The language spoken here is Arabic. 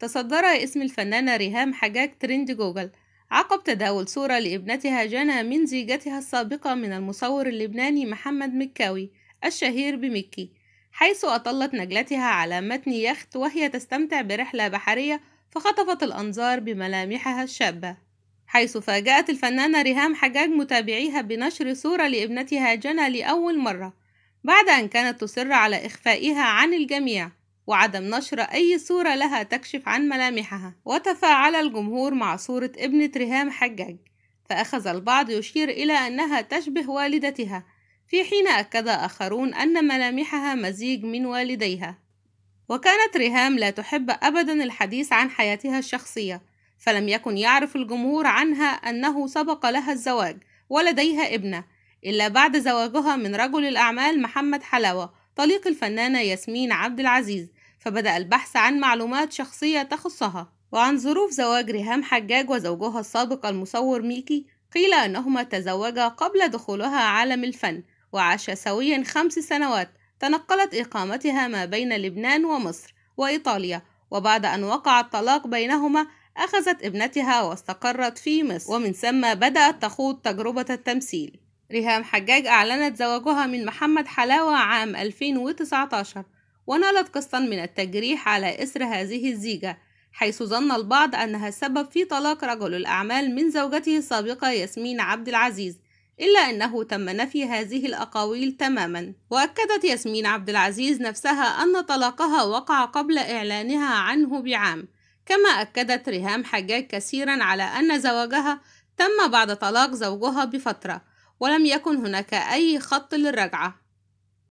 تصدر اسم الفنانة ريهام حجاج ترند جوجل عقب تداول صورة لابنتها جنى من زيجتها السابقة من المصور اللبناني محمد مكاوي الشهير بمكي حيث أطلت نجلتها على متن يخت وهي تستمتع برحلة بحرية فخطفت الأنظار بملامحها الشابة حيث فاجأت الفنانة ريهام حجاج متابعيها بنشر صورة لابنتها جنى لأول مرة بعد أن كانت تصر على إخفائها عن الجميع وعدم نشر أي صورة لها تكشف عن ملامحها وتفاعل الجمهور مع صورة ابنة ريهام حجاج فأخذ البعض يشير إلى أنها تشبه والدتها في حين أكد آخرون أن ملامحها مزيج من والديها وكانت ريهام لا تحب أبدا الحديث عن حياتها الشخصية فلم يكن يعرف الجمهور عنها أنه سبق لها الزواج ولديها ابنة إلا بعد زواجها من رجل الأعمال محمد حلاوة طليق الفنانة ياسمين عبد العزيز فبدأ البحث عن معلومات شخصية تخصها وعن ظروف زواج ريهام حجاج وزوجها السابق المصور ميكي قيل أنهما تزوجا قبل دخولها عالم الفن وعاشا سويا خمس سنوات تنقلت إقامتها ما بين لبنان ومصر وإيطاليا وبعد أن وقع الطلاق بينهما أخذت ابنتها واستقرت في مصر ومن ثم بدأت تخوض تجربة التمثيل ريهام حجاج أعلنت زواجها من محمد حلاوة عام 2019 ونالت قسطا من التجريح على إثر هذه الزيجة حيث ظن البعض أنها السبب في طلاق رجل الأعمال من زوجته السابقة ياسمين عبد العزيز إلا أنه تم نفي هذه الأقاويل تماما وأكدت ياسمين عبد العزيز نفسها أن طلاقها وقع قبل إعلانها عنه بعام كما أكدت ريهام حجاج كثيرا على أن زواجها تم بعد طلاق زوجها بفترة ولم يكن هناك أي خط للرجعة